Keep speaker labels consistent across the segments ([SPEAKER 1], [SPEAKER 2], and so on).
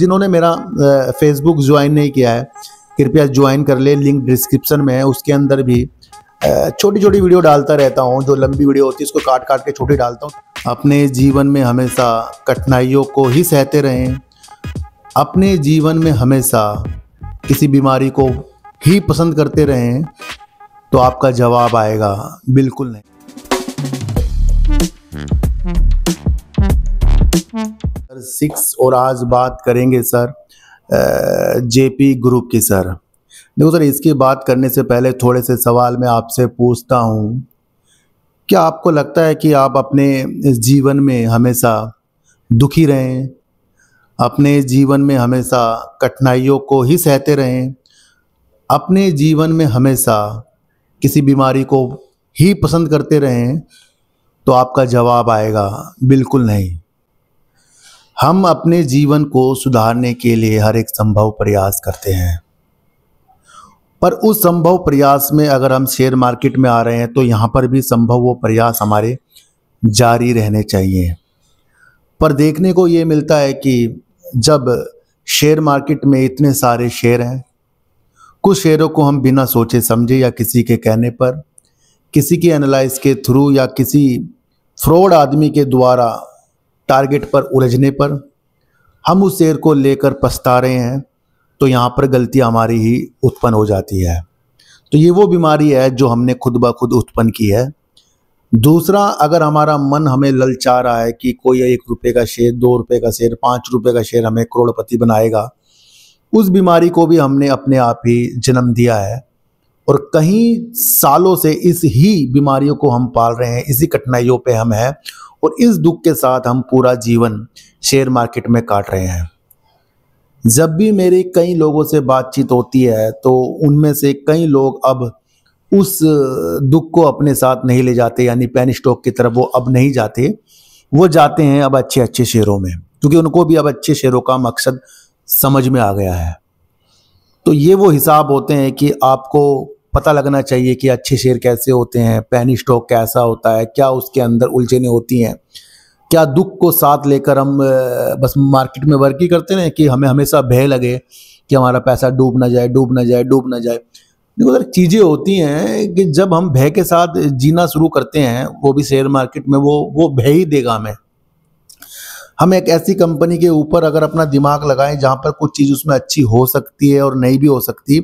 [SPEAKER 1] जिन्होंने मेरा Facebook join नहीं किया है कृपया ज्वाइन कर ले लिंक डिस्क्रिप्शन में है उसके अंदर भी छोटी छोटी वीडियो डालता रहता हूँ जो लंबी वीडियो होती है उसको काट काट के छोटी डालता हूँ अपने जीवन में हमेशा कठिनाइयों को ही सहते रहें अपने जीवन में हमेशा किसी बीमारी को ही पसंद करते रहें तो आपका जवाब आएगा बिल्कुल नहीं नंबर सिक्स और आज बात करेंगे सर जेपी ग्रुप की सर देखो सर इसकी बात करने से पहले थोड़े से सवाल मैं आपसे पूछता हूँ क्या आपको लगता है कि आप अपने जीवन में हमेशा दुखी रहें अपने जीवन में हमेशा कठिनाइयों को ही सहते रहें अपने जीवन में हमेशा किसी बीमारी को ही पसंद करते रहें तो आपका जवाब आएगा बिल्कुल नहीं हम अपने जीवन को सुधारने के लिए हर एक संभव प्रयास करते हैं पर उस संभव प्रयास में अगर हम शेयर मार्केट में आ रहे हैं तो यहाँ पर भी संभव वो प्रयास हमारे जारी रहने चाहिए पर देखने को ये मिलता है कि जब शेयर मार्केट में इतने सारे शेयर हैं कुछ शेयरों को हम बिना सोचे समझे या किसी के कहने पर किसी के एनालाइज के थ्रू या किसी फ्रॉड आदमी के द्वारा टारगेट पर उलझने पर हम उस शेयर को लेकर पछता रहे हैं तो यहाँ पर गलती हमारी ही उत्पन्न हो जाती है तो ये वो बीमारी है जो हमने खुद ब खुद उत्पन्न की है दूसरा अगर हमारा मन हमें ललचा रहा है कि कोई एक रुपये का शेयर दो रुपये का शेयर पाँच रुपये का शेयर हमें करोड़पति बनाएगा उस बीमारी को भी हमने अपने आप ही जन्म दिया है और कहीं सालों से इस ही बीमारियों को हम पाल रहे हैं इसी कठिनाइयों पे हम हैं और इस दुख के साथ हम पूरा जीवन शेयर मार्केट में काट रहे हैं जब भी मेरी कई लोगों से बातचीत होती है तो उनमें से कई लोग अब उस दुख को अपने साथ नहीं ले जाते यानी पेन स्टॉक की तरफ वो अब नहीं जाते वो जाते हैं अब अच्छे अच्छे शेयरों में क्योंकि उनको भी अब अच्छे शेयरों का मकसद समझ में आ गया है तो ये वो हिसाब होते हैं कि आपको पता लगना चाहिए कि अच्छे शेयर कैसे होते हैं पैनी स्टॉक कैसा होता है क्या उसके अंदर उलझने होती हैं क्या दुख को साथ लेकर हम बस मार्केट में वर्क ही करते हैं कि हमें हमेशा भय लगे कि हमारा पैसा डूब ना जाए डूब ना जाए डूब ना जाए देखो सर चीज़ें होती हैं कि जब हम भय के साथ जीना शुरू करते हैं वो भी शेयर मार्केट में वो वो भय ही देगा हमें हम एक ऐसी कंपनी के ऊपर अगर अपना दिमाग लगाएं जहाँ पर कुछ चीज़ उसमें अच्छी हो सकती है और नहीं भी हो सकती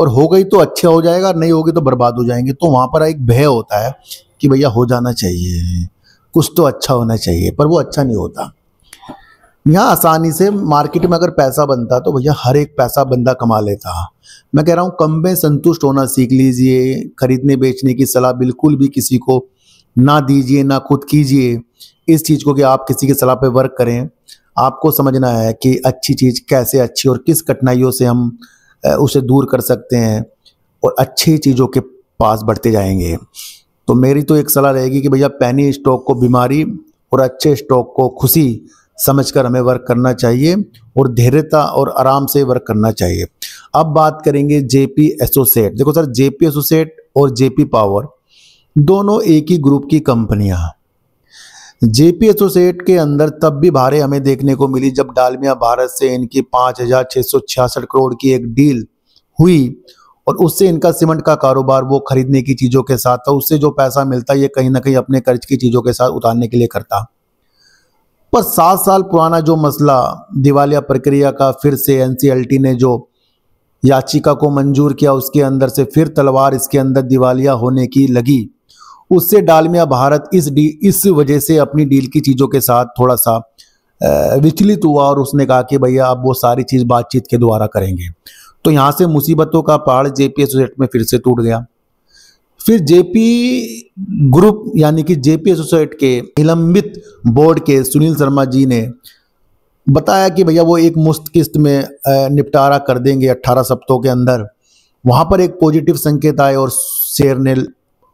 [SPEAKER 1] और हो गई तो अच्छा हो जाएगा नहीं होगी तो बर्बाद हो जाएंगे तो वहाँ पर एक भय होता है कि भैया हो जाना चाहिए कुछ तो अच्छा होना चाहिए पर वो अच्छा नहीं होता यहाँ आसानी से मार्केट में अगर पैसा बनता तो भैया हर एक पैसा बंदा कमा लेता मैं कह रहा हूँ कम में संतुष्ट होना सीख लीजिए खरीदने बेचने की सलाह बिल्कुल भी किसी को ना दीजिए ना खुद कीजिए इस चीज़ को कि आप किसी की सलाह पे वर्क करें आपको समझना है कि अच्छी चीज़ कैसे अच्छी और किस कठिनाइयों से हम उसे दूर कर सकते हैं और अच्छी चीज़ों के पास बढ़ते जाएंगे तो मेरी तो एक सलाह रहेगी कि भैया पैनी स्टॉक को बीमारी और अच्छे स्टॉक को खुशी समझकर हमें वर्क करना चाहिए और धैर्यता और आराम से वर्क करना चाहिए अब बात करेंगे जेपी एसोसिएट देखो सर जेपी एसोसिएट और जेपी पावर दोनों एक ही ग्रुप की कंपनियां जेपी एसोसिएट के अंदर तब भी भारे हमें देखने को मिली जब डालमिया भारत से इनकी पाँच हजार छह सौ छियासठ करोड़ की एक डील हुई और उससे इनका सीमेंट का कारोबार वो खरीदने की चीज़ों के साथ था उससे जो पैसा मिलता ये कहीं ना कहीं अपने कर्ज की चीज़ों के साथ उतारने के लिए करता पर सात साल पुराना जो मसला दिवालिया प्रक्रिया का फिर से एनसीएलटी ने जो याचिका को मंजूर किया उसके अंदर से फिर तलवार इसके अंदर दिवालिया होने की लगी उससे डालमिया भारत इस डी इस वजह से अपनी डील की चीज़ों के साथ थोड़ा सा विचलित हुआ और उसने कहा कि भैया अब वो सारी चीज़ बातचीत के द्वारा करेंगे तो यहाँ से मुसीबतों का पहाड़ जेपी एसोसिएट में फिर से टूट गया फिर जेपी ग्रुप यानी कि जेपी एसोसिएट के निलंबित बोर्ड के सुनील शर्मा जी ने बताया कि भैया वो एक मुफ्त किस्त में निपटारा कर देंगे 18 सप्तों के अंदर वहां पर एक पॉजिटिव संकेत आए और शेयर ने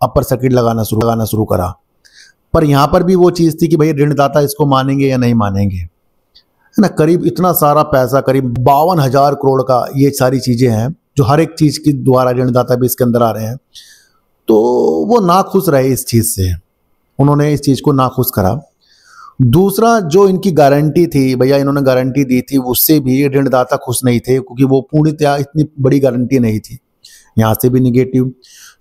[SPEAKER 1] अपर सर्किट लगाना शुरू लगाना शुरू करा पर यहाँ पर भी वो चीज़ थी कि भाई ऋणदाता इसको मानेंगे या नहीं मानेंगे है ना करीब इतना सारा पैसा करीब बावन हज़ार करोड़ का ये सारी चीज़ें हैं जो हर एक चीज़ के द्वारा ऋणदाता भी इसके अंदर आ रहे हैं तो वो ना खुश रहे इस चीज़ से उन्होंने इस चीज़ को ना खुश करा दूसरा जो इनकी गारंटी थी भैया इन्होंने गारंटी दी थी उससे भी ऋणदाता खुश नहीं थे क्योंकि वो पूर्णतया इतनी बड़ी गारंटी नहीं थी यहाँ से भी निगेटिव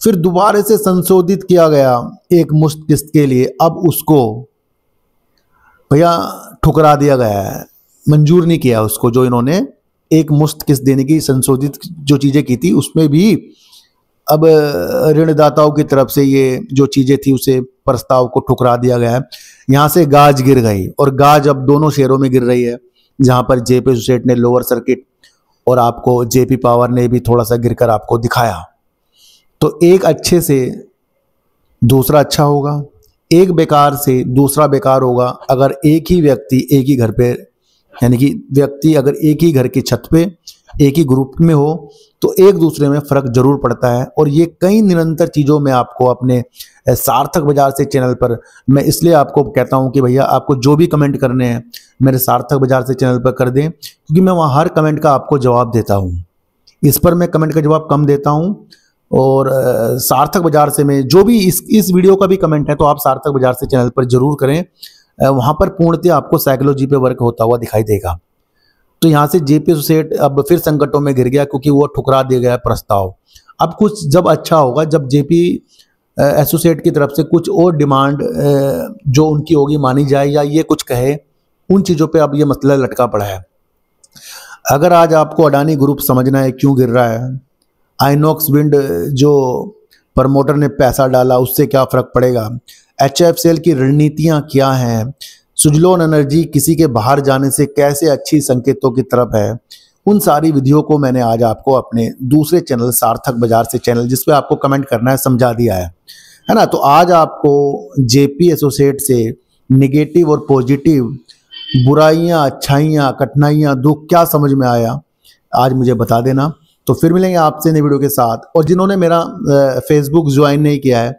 [SPEAKER 1] फिर दोबारा से संशोधित किया गया एक मुश्त किस्त के लिए अब उसको भैया ठुकरा दिया गया है मंजूर नहीं किया उसको जो इन्होंने एक मुश्त किस्त देने की संशोधित जो चीज़ें की थी उसमें भी अब ऋणदाताओं की तरफ से ये जो चीज़ें थी उसे प्रस्ताव को ठुकरा दिया गया है यहाँ से गाज गिर गई और गाज अब दोनों शेयरों में गिर रही है जहाँ पर जेपी सोसेट ने लोअर सर्किट और आपको जेपी पावर ने भी थोड़ा सा गिरकर आपको दिखाया तो एक अच्छे से दूसरा अच्छा होगा एक बेकार से दूसरा बेकार होगा अगर एक ही व्यक्ति एक ही घर पे यानी कि व्यक्ति अगर एक ही घर की छत पे एक ही ग्रुप में हो तो एक दूसरे में फ़र्क जरूर पड़ता है और ये कई निरंतर चीज़ों में आपको अपने सार्थक बाजार से चैनल पर मैं इसलिए आपको कहता हूँ कि भैया आपको जो भी कमेंट करने हैं मेरे सार्थक बाजार से चैनल पर कर दें क्योंकि मैं वहाँ हर कमेंट का आपको जवाब देता हूँ इस पर मैं कमेंट का जवाब कम देता हूँ और सार्थक बाजार से मैं जो भी इस इस वीडियो का भी कमेंट है तो आप सार्थक बाजार से चैनल पर जरूर करें वहाँ पर पूर्णतः आपको साइकोलॉजी पे वर्क होता हुआ दिखाई देगा तो यहाँ से जेपी सुसेठ अब फिर संकटों में गिर गया क्योंकि वो ठुकरा दिया गया प्रस्ताव अब कुछ जब अच्छा होगा जब जेपी एसोसिएट की तरफ से कुछ और डिमांड जो उनकी होगी मानी जाए या ये कुछ कहे उन चीज़ों पे अब ये मसला लटका पड़ा है अगर आज आपको अडानी ग्रुप समझना है क्यों गिर रहा है आइनोक्स विंड जो प्रमोटर ने पैसा डाला उससे क्या फ़र्क पड़ेगा एच की रणनीतियाँ क्या हैं सुजलोन एनर्जी किसी के बाहर जाने से कैसे अच्छी संकेतों की तरफ है उन सारी विधियों को मैंने आज आपको अपने दूसरे चैनल सार्थक बाजार से चैनल जिसपे आपको कमेंट करना है समझा दिया है है ना तो आज आपको जेपी एसोसिएट से निगेटिव और पॉजिटिव बुराइयां अच्छाइयां कठिनाइयां दुख क्या समझ में आया आज मुझे बता देना तो फिर मिलेंगे आपसे नई वीडियो के साथ और जिन्होंने मेरा फेसबुक ज्वाइन नहीं किया है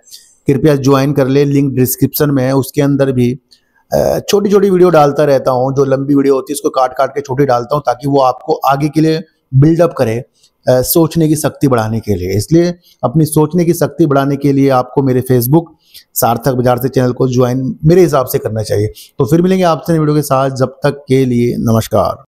[SPEAKER 1] कृपया ज्वाइन कर ले लिंक डिस्क्रिप्शन में है उसके अंदर भी छोटी छोटी वीडियो डालता रहता हूँ जो लंबी वीडियो होती है उसको काट काट के छोटी डालता हूँ ताकि वो आपको आगे के लिए बिल्डअप करे आ, सोचने की शक्ति बढ़ाने के लिए इसलिए अपनी सोचने की शक्ति बढ़ाने के लिए आपको मेरे फेसबुक सार्थक बाजार से चैनल को ज्वाइन मेरे हिसाब से करना चाहिए तो फिर मिलेंगे आपसे वीडियो के साथ जब तक के लिए नमस्कार